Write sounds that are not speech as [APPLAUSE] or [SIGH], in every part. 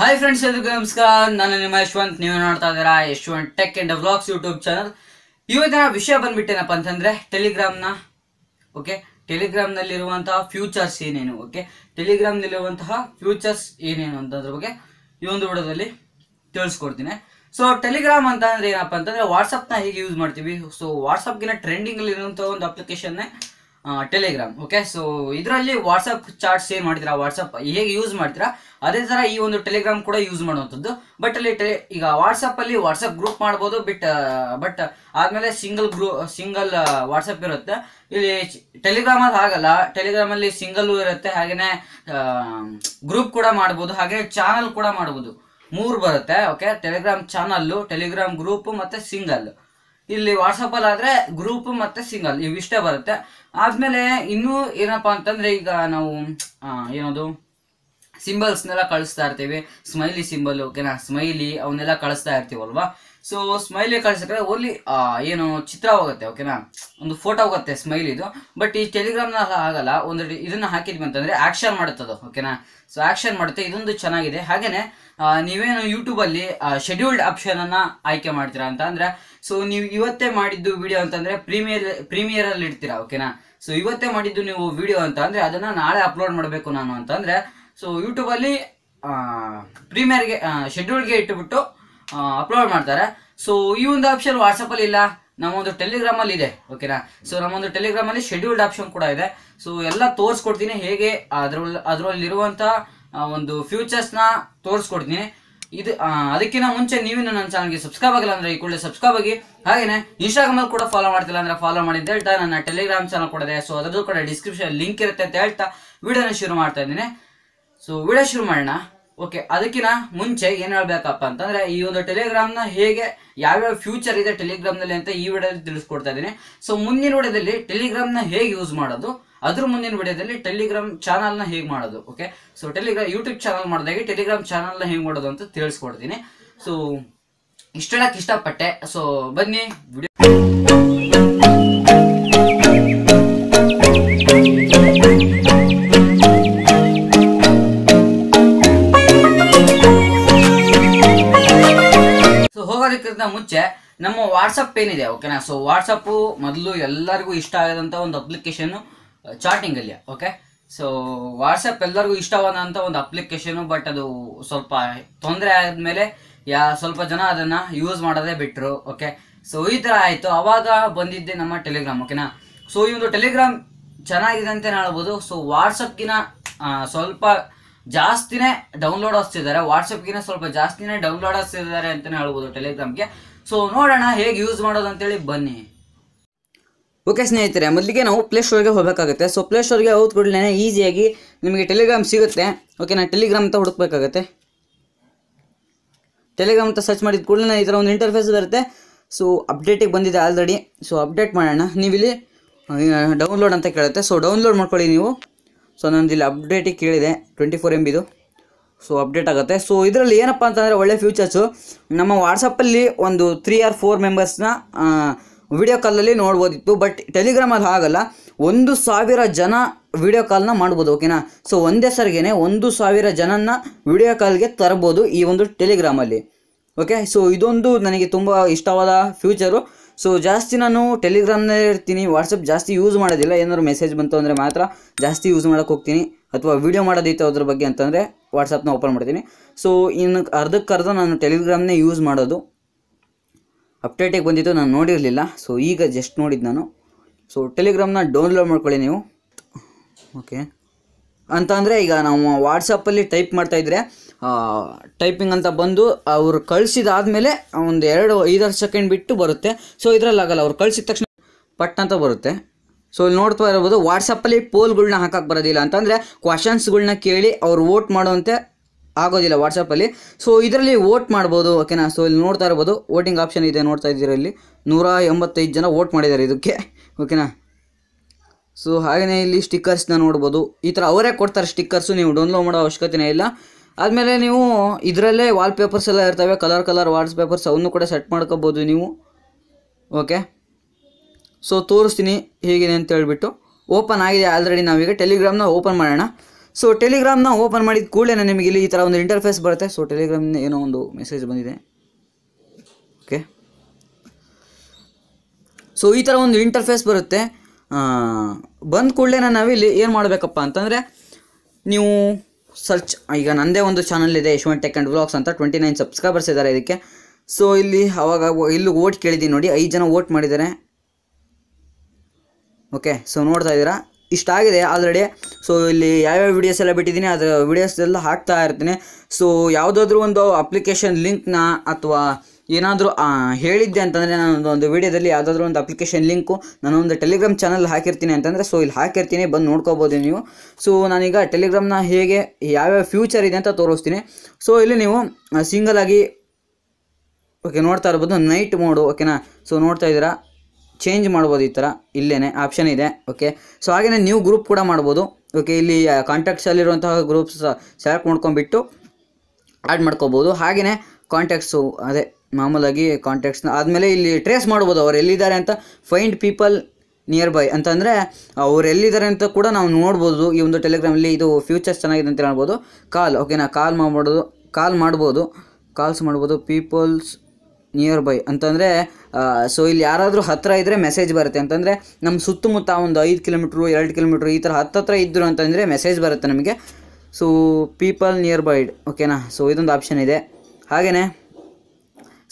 hi friends ಎಲ್ರಿಗೂ ನಮಸ್ಕಾರ ನಾನು ನಿಮ್ಮ ಯಶವಂತ್ ನೀವು ನೋಡ್ತಾ ಇದ್ದೀರಾ Yashwant tech and vlogs YouTube channel ಇವತ್ತಿನ ವಿಷಯ ಬಂದ್ಬಿಟ್ಟೇನಪ್ಪ ಅಂತಂದ್ರೆ ಟೆಲಿಗ್ರಾಮ್ನ ಓಕೆ ಟೆಲಿಗ್ರಾಮ್ನಲ್ಲಿರುವಂತಹ ಫ್ಯೂಚರ್ಸ್ ಏನೇನು ಓಕೆ ಟೆಲಿಗ್ರಾಮ್ನಲ್ಲಿರುವಂತಹ ಫ್ಯೂಚರ್ಸ್ ಏನೇನು ಅಂತಂದ್ರ ಬಗ್ಗೆ ಈ ಒಂದು ವಿಡಿಯೋದಲ್ಲಿ ತಿಳಿಸ್ಕೊಡ್ತೀನಿ ಸೊ ಟೆಲಿಗ್ರಾಮ್ ಅಂತ ಅಂದ್ರೆ ಏನಪ್ಪ ಅಂತಂದ್ರೆ ವಾಟ್ಸಪ್ನ ಹೇಗೆ ಯೂಸ್ ಮಾಡ್ತೀವಿ ಸೊ ವಾಟ್ಸಪ್ಗಿನ ಟ್ರೆಂಡಿಂಗ್ ಅಲ್ಲಿ ಒಂದು ಅಪ್ಲಿಕೇಶನ್ನೇ ಟೆಲಿಗ್ರಾಮ್ ಓಕೆ ಸೊ ಇದರಲ್ಲಿ ವಾಟ್ಸಪ್ ಚಾರ್ಟ್ ಶೇರ್ ಮಾಡಿದಿರಾ ವಾಟ್ಸಪ್ ಹೇಗೆ ಯೂಸ್ ಮಾಡ್ತೀರಾ ಅದೇ ಥರ ಈ ಒಂದು ಟೆಲಿಗ್ರಾಮ್ ಕೂಡ ಯೂಸ್ ಮಾಡುವಂಥದ್ದು ಬಟ್ ಅಲ್ಲಿ ಟೆಲಿ ಈಗ ವಾಟ್ಸಪ್ಪಲ್ಲಿ ವಾಟ್ಸಪ್ ಗ್ರೂಪ್ ಮಾಡ್ಬೋದು ಬಿಟ್ ಬಟ್ ಆದಮೇಲೆ ಸಿಂಗಲ್ ಗ್ರೂ ಸಿಂಗಲ್ ವಾಟ್ಸಪ್ ಇರುತ್ತೆ ಇಲ್ಲಿ ಟೆಲಿಗ್ರಾಮ್ ಟೆಲಿಗ್ರಾಮಲ್ಲಿ ಹಾಗಲ್ಲ ಟೆಲಿಗ್ರಾಮಲ್ಲಿ ಸಿಂಗಲ್ ಇರುತ್ತೆ ಹಾಗೇನೆ ಗ್ರೂಪ್ ಕೂಡ ಮಾಡ್ಬೋದು ಹಾಗೆ ಚಾನಲ್ ಕೂಡ ಮಾಡ್ಬೋದು ಮೂರು ಬರುತ್ತೆ okay Telegram channel Telegram group ಮತ್ತೆ ಸಿಂಗಲ್ ಇಲ್ಲಿ ಅಲ್ಲಿ ಆದ್ರೆ ಗ್ರೂಪ್ ಮತ್ತೆ ಸಿಂಗಲ್ ಇವಿಷ್ಟೇ ಬರುತ್ತೆ ಆದ್ಮೇಲೆ ಇನ್ನೂ ಏನಪ್ಪಾ ಅಂತಂದ್ರೆ ಈಗ ನಾವು ಏನದು ಸಿಂಬಲ್ಸ್ನೆಲ್ಲ ಕಳಿಸ್ತಾ ಇರ್ತೀವಿ ಸ್ಮೈಲಿ ಸಿಂಬಲ್ ಓಕೆನಾ ಸ್ಮೈಲಿ ಅವನ್ನೆಲ್ಲ ಕಳಿಸ್ತಾ ಇರ್ತೀವಲ್ವಾ ಸೊ ಸ್ಮೈಲಿ ಕಳಿಸಿದ್ರೆ ಓನ್ಲಿ ಏನು ಚಿತ್ರ ಹೋಗುತ್ತೆ ಓಕೆನಾ ಒಂದು ಫೋಟೋ ಹೋಗುತ್ತೆ ಸ್ಮೈಲ್ ಇದು ಬಟ್ ಈ ಟೆಲಿಗ್ರಾಮ್ನ ಆಗಲ್ಲ ಒಂದು ಇದನ್ನ ಹಾಕಿದ್ವಿ ಅಂತಂದ್ರೆ ಆಕ್ಷನ್ ಮಾಡುತ್ತದು ಓಕೆನಾ ಸೊ ಆಕ್ಷನ್ ಮಾಡುತ್ತೆ ಇದೊಂದು ಚೆನ್ನಾಗಿದೆ ಹಾಗೇನೆ ನೀವೇನು ಯೂಟ್ಯೂಬಲ್ಲಿ ಶೆಡ್ಯೂಲ್ಡ್ ಆಪ್ಷನ್ ಅನ್ನ ಆಯ್ಕೆ ಮಾಡ್ತೀರಾ ಅಂತ ಅಂದ್ರೆ ಸೊ ನೀವು ಇವತ್ತೇ ಮಾಡಿದ್ದು ವಿಡಿಯೋ ಅಂತಂದ್ರೆ ಪ್ರೀಮಿಯರ್ ಪ್ರೀಮಿಯರ್ ಅಲ್ಲಿ ಇಡ್ತೀರಾ ಓಕೆನಾ ಸೊ ಇವತ್ತೇ ಮಾಡಿದ್ದು ನೀವು ವಿಡಿಯೋ ಅಂತ ಅಂದ್ರೆ ಅದನ್ನು ನಾಳೆ ಅಪ್ಲೋಡ್ ಮಾಡಬೇಕು ನಾನು ಅಂತಂದರೆ ಸೊ ಯೂಟ್ಯೂಬಲ್ಲಿ ಪ್ರೀಮಿಯರ್ಗೆ ಶೆಡ್ಯೂಲ್ಗೆ ಇಟ್ಟುಬಿಟ್ಟು ಅಪ್ಲೋಡ್ ಮಾಡ್ತಾರೆ ಸೊ ಈ ಒಂದು ಆಪ್ಷನ್ ಅಲ್ಲಿ ಇಲ್ಲ ನಮ್ಮೊಂದು ಟೆಲಿಗ್ರಾಮ್ ಅಲ್ಲಿ ಇದೆ ಓಕೆನಾ ಸೊ ನಮ್ಮೊಂದು ಟೆಲಿಗ್ರಾಮ್ ಅಲ್ಲಿ ಶೆಡ್ಯೂಲ್ಡ್ ಆಪ್ಷನ್ ಕೂಡ ಇದೆ ಸೊ ಎಲ್ಲ ತೋರಿಸ್ಕೊಡ್ತೀನಿ ಹೇಗೆ ಅದ್ರಲ್ಲಿ ಅದರಲ್ಲಿರುವಂತಹ ಒಂದು ಫ್ಯೂಚರ್ಸ್ನ ತೋರಿಸ್ಕೊಡ್ತೀನಿ ಇದು ಅದಕ್ಕಿಂತ ಮುಂಚೆ ನೀವಿನ್ನು ನನ್ನ ಚಾನಲ್ಗೆ ಸಬ್ಸ್ಕ್ರೈಬ್ ಆಗಿಲ್ಲ ಅಂದ್ರೆ ಈ ಕೂಡಲೇ ಸಬ್ಸ್ಕ್ರೈಬ್ ಆಗಿ ಹಾಗೇನೆ ಇನ್ಸ್ಟಾಗ್ರಾಮಲ್ಲಿ ಕೂಡ ಫಾಲೋ ಮಾಡ್ತಿಲ್ಲ ಅಂದ್ರೆ ಫಾಲೋ ಮಾಡಿ ಅಂತ ಹೇಳ್ತಾ ನನ್ನ ಟೆಲಿಗ್ರಾಮ್ ಚಾನಲ್ ಕೂಡ ಇದೆ ಸೊ ಅದರದ್ದು ಕೂಡ ಡಿಸ್ಕ್ರಿಪ್ಷನ್ ಲಿಂಕ್ ಇರುತ್ತೆ ಅಂತ ಹೇಳ್ತಾ ವಿಡಿಯೋನ ಶುರು ಮಾಡ್ತಾ ಇದ್ದೀನಿ ಸೊ ವಿಡಿಯೋ ಶುರು ಮಾಡೋಣ ಓಕೆ ಅದಕ್ಕಿಂತ ಮುಂಚೆ ಏನ್ ಹೇಳ್ಬೇಕಪ್ಪ ಅಂತಂದ್ರೆ ಈ ಒಂದು ಟೆಲಿಗ್ರಾಮ್ ನ ಹೇಗೆ ಯಾವ್ಯಾವ ಫ್ಯೂಚರ್ ಇದೆ ಟೆಲಿಗ್ರಾಮ್ ನಲ್ಲಿ ಅಂತ ಈ ವಿಡಿಯೋದಲ್ಲಿ ತಿಳಿಸ್ಕೊಡ್ತಾ ಇದ್ದೀನಿ ಸೊ ಮುಂದಿನ ವಿಡಿಯೋದಲ್ಲಿ ನ ಹೇಗೆ ಯೂಸ್ ಮಾಡೋದು ಅದ್ರ ಮುಂದಿನ ವಿಡಿಯೋದಲ್ಲಿ ಟೆಲಿಗ್ರಾಮ್ ಚಾನಲ್ ನ ಹೇಗೆ ಮಾಡೋದು okay so Telegram YouTube channel ಮಾಡಿದಾಗೆ ಟೆಲಿಗ್ರಾಮ್ ನ ಹೇಗೆ ಮಾಡೋದು ಅಂತ ತಿಳಿಸ್ಕೊಡ್ತೀನಿ ಸೊ ಇಷ್ಟ ಇಷ್ಟಪಟ್ಟೆ ಸೊ ಬನ್ನಿ ವಿಡಿಯೋ ಹೋಗೋಕ್ಕಿಂತ ಮುಂಚೆ ನಮ್ಮ ವಾಟ್ಸಪ್ ಏನಿದೆ ಓಕೆನಾ ಸೊ ವಾಟ್ಸಪ್ ಮೊದಲು ಎಲ್ಲರಿಗೂ ಇಷ್ಟ ಆಗದಂತ ಒಂದು ಚಾಟಿಂಗ್ ಅಲ್ಲಿ ಓಕೆ ಸೊ ವಾಟ್ಸಪ್ ಎಲ್ಲರಿಗೂ ಇಷ್ಟವಾದಂತ ಒಂದು ಅಪ್ಲಿಕೇಶನು ಬಟ್ ಅದು ಸ್ವಲ್ಪ ತೊಂದರೆ ಆದ್ಮೇಲೆ ಯಾ ಸ್ವಲ್ಪ ಜನ ಅದನ್ನ ಯೂಸ್ ಮಾಡೋದೇ ಬಿಟ್ರು ಓಕೆ ಸೊ ಈ ತರ ಆಯ್ತು ಅವಾಗ ಬಂದಿದ್ದೆ ನಮ್ಮ ಟೆಲಿಗ್ರಾಮ್ ಓಕೆನಾ ಸೊ ಈ ಒಂದು ಟೆಲಿಗ್ರಾಮ್ ಚೆನ್ನಾಗಿದೆ ಅಂತ ಹೇಳ್ಬೋದು ಸೊ ವಾಟ್ಸಪ್ಗಿನ ಸ್ವಲ್ಪ ಜಾಸ್ತಿನೇ ಡೌನ್ಲೋಡ್ ಆಗ್ತಿದ್ದಾರೆ ವಾಟ್ಸಪ್ಗಿನ ಸ್ವಲ್ಪ ಜಾಸ್ತಿನೇ ಡೌನ್ಲೋಡ್ ಆಗ್ತಿದ್ದಾರೆ ಅಂತಲೇ ಹೇಳ್ಬೋದು ಟೆಲಿಗ್ರಾಮ್ಗೆ ಸೊ ನೋಡೋಣ ಹೇಗೆ ಯೂಸ್ ಮಾಡೋದು ಅಂತೇಳಿ ಬನ್ನಿ ಓಕೆ ಸ್ನೇಹಿತರೆ ಮೊದಲಿಗೆ ನಾವು ಪ್ಲೇ ಸ್ಟೋರ್ಗೆ ಹೋಗಬೇಕಾಗುತ್ತೆ ಸೊ ಪ್ಲೇ ಸ್ಟೋರ್ಗೆ ಹೋದ ಕೂಡಲೇ ಈಸಿಯಾಗಿ ನಿಮಗೆ ಟೆಲಿಗ್ರಾಮ್ ಸಿಗುತ್ತೆ ಓಕೆ ನಾನು ಟೆಲಿಗ್ರಾಮ್ ಅಂತ ಹುಡುಕ್ಬೇಕಾಗತ್ತೆ ಟೆಲಿಗ್ರಾಮ್ ಅಂತ ಸರ್ಚ್ ಮಾಡಿದ ಕೂಡಲೇ ಈ ಥರ ಒಂದು ಇಂಟರ್ಫೇಸ್ ಬರುತ್ತೆ ಸೊ ಅಪ್ಡೇಟಿಗೆ ಬಂದಿದೆ ಆಲ್ರೆಡಿ ಸೊ ಅಪ್ಡೇಟ್ ಮಾಡೋಣ ನೀವಿಲ್ಲಿ ಡೌನ್ಲೋಡ್ ಅಂತ ಕೇಳುತ್ತೆ ಸೊ ಡೌನ್ಲೋಡ್ ಮಾಡ್ಕೊಳ್ಳಿ ನೀವು ಸೊ ನಂದು ಇಲ್ಲಿ ಅಪ್ಡೇಟಿಗೆ ಕೇಳಿದೆ ಟ್ವೆಂಟಿ ಫೋರ್ ಎಮ್ ಬಿದು ಸೊ ಅಪ್ಡೇಟ್ ಆಗುತ್ತೆ ಸೊ ಇದರಲ್ಲಿ ಏನಪ್ಪ ಅಂತಂದರೆ ಒಳ್ಳೆ ಫ್ಯೂಚರ್ಸು ನಮ್ಮ ವಾಟ್ಸಪ್ಪಲ್ಲಿ ಒಂದು ತ್ರೀ ಆರ್ ಫೋರ್ ಮೆಂಬರ್ಸ್ನ ವಿಡಿಯೋ ಕಾಲಲ್ಲಿ ನೋಡ್ಬೋದಿತ್ತು ಬಟ್ ಟೆಲಿಗ್ರಾಮಲ್ಲಿ ಹಾಗಲ್ಲ ಒಂದು ಸಾವಿರ ಜನ ವಿಡಿಯೋ ಕಾಲ್ನ ಮಾಡ್ಬೋದು ಓಕೆನಾ ಸೊ ಒಂದೇ ಸರ್ಗೇನೆ ಒಂದು ಸಾವಿರ ಜನನ ವಿಡಿಯೋ ಕಾಲ್ಗೆ ತರ್ಬೋದು ಈ ಒಂದು ಟೆಲಿಗ್ರಾಮಲ್ಲಿ ಓಕೆ ಸೊ ಇದೊಂದು ನನಗೆ ತುಂಬ ಇಷ್ಟವಾದ ಫ್ಯೂಚರು ಸೊ ಜಾಸ್ತಿ ನಾನು ಟೆಲಿಗ್ರಾಮ್ನೇ ಇರ್ತೀನಿ ವಾಟ್ಸಪ್ ಜಾಸ್ತಿ ಯೂಸ್ ಮಾಡೋದಿಲ್ಲ ಏನಾದ್ರು ಮೆಸೇಜ್ ಬಂತು ಅಂದರೆ ಮಾತ್ರ ಜಾಸ್ತಿ ಯೂಸ್ ಮಾಡೋಕ್ಕೆ ಹೋಗ್ತೀನಿ ಅಥವಾ ವೀಡಿಯೋ ಮಾಡೋದಿತ್ತು ಅದ್ರ ಬಗ್ಗೆ ಅಂತಂದರೆ ವಾಟ್ಸಪ್ನ ಓಪನ್ ಮಾಡ್ತೀನಿ ಸೊ ಇನ್ನು ಅರ್ಧ ನಾನು ಟೆಲಿಗ್ರಾಮ್ನೇ ಯೂಸ್ ಮಾಡೋದು ಅಪ್ಡೇಟಿಗೆ ಬಂದಿತ್ತು ನಾನು ನೋಡಿರಲಿಲ್ಲ ಸೊ ಈಗ ಜಸ್ಟ್ ನೋಡಿದ್ದು ನಾನು ಸೊ ಟೆಲಿಗ್ರಾಮ್ನ ಡೌನ್ಲೋಡ್ ಮಾಡ್ಕೊಳ್ಳಿ ನೀವು ಓಕೆ ಅಂತ ಅಂದರೆ ಈಗ ನಾವು ವಾಟ್ಸಪ್ಪಲ್ಲಿ ಟೈಪ್ ಮಾಡ್ತಾಯಿದ್ರೆ ಟೈಪಿಂಗ್ ಅಂತ ಬಂದು ಅವರು ಕಳಿಸಿದಾದಮೇಲೆ ಒಂದು ಎರಡು ಐದಾರು ಸೆಕೆಂಡ್ ಬಿಟ್ಟು ಬರುತ್ತೆ ಸೊ ಇದರಲ್ಲಿ ಆಗಲ್ಲ ಅವ್ರು ಕಳಿಸಿದ ತಕ್ಷಣ ಪಟ್ ಅಂತ ಬರುತ್ತೆ ಸೊ ಇಲ್ಲಿ ನೋಡ್ತಾ ಇರ್ಬೋದು ವಾಟ್ಸಪ್ಪಲ್ಲಿ ಪೋಲ್ಗಳನ್ನ ಹಾಕಕ್ಕೆ ಬರೋದಿಲ್ಲ ಅಂತಂದರೆ ಕ್ವಶನ್ಸ್ಗಳನ್ನ ಕೇಳಿ ಅವ್ರು ವೋಟ್ ಮಾಡುವಂತೆ ಆಗೋದಿಲ್ಲ ವಾಟ್ಸಪ್ಪಲ್ಲಿ ಸೊ ಇದರಲ್ಲಿ ವೋಟ್ ಮಾಡ್ಬೋದು ಓಕೆನಾ ಸೊ ಇಲ್ಲಿ ನೋಡ್ತಾ ಇರ್ಬೋದು ವೋಟಿಂಗ್ ಆಪ್ಷನ್ ಇದೆ ನೋಡ್ತಾ ಇದ್ದೀರ ಇಲ್ಲಿ ನೂರ ಎಂಬತ್ತೈದು ಜನ ವೋಟ್ ಮಾಡಿದ್ದಾರೆ ಇದಕ್ಕೆ ಓಕೆನಾ ಸೊ ಹಾಗೆಯೇ ಇಲ್ಲಿ ಸ್ಟಿಕ್ಕರ್ಸ್ನ ನೋಡ್ಬೋದು ಈ ಥರ ಅವರೇ ಕೊಡ್ತಾರೆ ಸ್ಟಿಕ್ಕರ್ಸು ನೀವು ಡೌನ್ಲೋಡ್ ಮಾಡೋ ಅವಶ್ಯಕತೆನೇ ಇಲ್ಲ ಆದಮೇಲೆ ನೀವು ಇದರಲ್ಲೇ ವಾಲ್ ಪೇಪರ್ಸ್ ಎಲ್ಲ ಇರ್ತವೆ ಕಲರ್ ಕಲರ್ ವಾಲ್ಸ್ ಪೇಪರ್ಸ್ ಅವನ್ನು ಕೂಡ ಸೆಟ್ ಮಾಡ್ಕೋಬೋದು ನೀವು ಓಕೆ ಸೊ ತೋರಿಸ್ತೀನಿ ಹೇಗಿದೆ ಅಂತ ಹೇಳಿಬಿಟ್ಟು ಓಪನ್ ಆಗಿದೆ ಆಲ್ರೆಡಿ ನಾವೀಗ ಟೆಲಿಗ್ರಾಮ್ನ ಓಪನ್ ಮಾಡೋಣ ಸೊ ಟೆಲಿಗ್ರಾಮ್ನ ಓಪನ್ ಮಾಡಿದ ಕೂಡಲೇ ನಿಮಗೆ ಇಲ್ಲಿ ಈ ಥರ ಒಂದು ಇಂಟರ್ಫೇಸ್ ಬರುತ್ತೆ ಸೊ ಟೆಲಿಗ್ರಾಮ್ನ ಏನೋ ಒಂದು ಮೆಸೇಜ್ ಬಂದಿದೆ ಓಕೆ ಸೊ ಈ ಥರ ಒಂದು ಇಂಟರ್ಫೇಸ್ ಬರುತ್ತೆ ಬಂದ ಕೂಡಲೇ ನಾವಿಲ್ಲಿ ಏನು ಮಾಡಬೇಕಪ್ಪ ಅಂತಂದರೆ ನೀವು ಸರ್ಚ್ ಈಗ ನನ್ನದೇ ಒಂದು ಚಾನಲ್ ಇದೆ ಯಶವಂತ್ ಟೆಕ್ ಆ್ಯಂಡ್ ವ್ಲಾಗ್ಸ್ ಅಂತ ಟ್ವೆಂಟಿ ನೈನ್ ಸಬ್ಸ್ಕ್ರೈಬರ್ಸ್ ಇದ್ದಾರೆ ಇದಕ್ಕೆ ಸೊ ಇಲ್ಲಿ ಅವಾಗ ಇಲ್ಲಿ ಓಟ್ ಕೇಳಿದ್ದೀನಿ ನೋಡಿ ಐದು ಜನ ಓಟ್ ಮಾಡಿದ್ದಾರೆ ಓಕೆ ಸೊ ನೋಡ್ತಾ ಇದ್ದೀರಾ ಆಗಿದೆ ಆಲ್ರೆಡಿ ಸೊ ಇಲ್ಲಿ ಯಾವ್ಯಾವ ವೀಡಿಯೋಸ್ ಎಲ್ಲ ಬಿಟ್ಟಿದ್ದೀನಿ ಅದರ ವೀಡಿಯೋಸ್ ಎಲ್ಲ ಹಾಕ್ತಾ ಇರ್ತೀನಿ ಸೊ ಯಾವುದಾದ್ರೂ ಒಂದು ಅಪ್ಲಿಕೇಶನ್ ಲಿಂಕ್ನ ಅಥವಾ ಏನಾದರೂ ಹೇಳಿದ್ದೆ ಅಂತಂದರೆ ನಾನೊಂದು ಒಂದು ವೀಡಿಯೋದಲ್ಲಿ ಯಾವುದಾದ್ರೂ ಒಂದು ಅಪ್ಲಿಕೇಶನ್ ಲಿಂಕು ನಾನು ಒಂದು ಟೆಲಿಗ್ರಾಮ್ ಚಾನಲ್ ಹಾಕಿರ್ತೀನಿ ಅಂತಂದರೆ ಸೊ ಇಲ್ಲಿ ಹಾಕಿರ್ತೀನಿ ಬಂದು ನೋಡ್ಕೋಬೋದು ನೀವು ಸೊ ನಾನೀಗ ಟೆಲಿಗ್ರಾಮ್ನ ಹೇಗೆ ಯಾವ್ಯಾವ ಫ್ಯೂಚರ್ ಇದೆ ಅಂತ ತೋರಿಸ್ತೀನಿ ಸೊ ಇಲ್ಲಿ ನೀವು ಸಿಂಗಲ್ ಆಗಿ ಓಕೆ ನೋಡ್ತಾ ಇರ್ಬೋದು ನೈಟ್ ಮೋಡು ಓಕೆನಾ ಸೊ ನೋಡ್ತಾ ಇದ್ದೀರಾ ಚೇಂಜ್ ಮಾಡ್ಬೋದು ಈ ಥರ ಇಲ್ಲೇ ಆಪ್ಷನ್ ಇದೆ ಓಕೆ ಸೊ ಹಾಗೆಯೇ ನೀವು ಗ್ರೂಪ್ ಕೂಡ ಮಾಡ್ಬೋದು ಓಕೆ ಇಲ್ಲಿ ಕಾಂಟ್ಯಾಕ್ಟ್ಸಲ್ಲಿರುವಂತಹ ಗ್ರೂಪ್ಸ್ ಸೆಲೆಕ್ಟ್ ಮಾಡ್ಕೊಂಬಿಟ್ಟು ಆ್ಯಡ್ ಮಾಡ್ಕೋಬೋದು ಹಾಗೆಯೇ ಕಾಂಟ್ಯಾಕ್ಟ್ಸು ಅದೇ ಮಾಮೂಲಾಗಿ ಕಾಂಟ್ಯಾಕ್ಟ್ಸ್ನ ಆದಮೇಲೆ ಇಲ್ಲಿ ಟ್ರೇಸ್ ಮಾಡ್ಬೋದು ಅವ್ರು ಎಲ್ಲಿದ್ದಾರೆ ಅಂತ ಫೈಂಡ್ ಪೀಪಲ್ ನಿಯರ್ ಬೈ ಅಂತಂದರೆ ಅವ್ರು ಎಲ್ಲಿದ್ದಾರೆ ಅಂತ ಕೂಡ ನಾವು ನೋಡ್ಬೋದು ಈ ಒಂದು ಟೆಲಿಗ್ರಾಮಲ್ಲಿ ಇದು ಫ್ಯೂಚರ್ಸ್ ಚೆನ್ನಾಗಿದೆ ಅಂತ ಹೇಳ್ಬೋದು ಕಾಲ್ ಓಕೆನಾ ಕಾಲ್ ಮಾಡ್ಬೋದು ಕಾಲ್ ಮಾಡ್ಬೋದು ಕಾಲ್ಸ್ ಮಾಡ್ಬೋದು ಪೀಪಲ್ಸ್ ನಿಯರ್ ಬೈ ಅಂತಂದರೆ ಸೊ ಇಲ್ಲಿ ಯಾರಾದರೂ ಹತ್ತಿರ ಇದ್ದರೆ ಮೆಸೇಜ್ ಬರುತ್ತೆ ಅಂತಂದರೆ ನಮ್ಮ ಸುತ್ತಮುತ್ತ ಒಂದು ಐದು ಕಿಲೋಮೀಟ್ರು ಎರಡು ಕಿಲೋಮೀಟ್ರು ಈ ಥರ ಹತ್ತಿರ ಇದ್ದರು ಅಂತಂದರೆ ಮೆಸೇಜ್ ಬರುತ್ತೆ ನಮಗೆ ಸೊ ಪೀಪಲ್ ನಿಯರ್ ಬೈಡ್ ಓಕೆನಾ ಸೊ ಇದೊಂದು ಆಪ್ಷನ್ ಇದೆ ಹಾಗೆಯೇ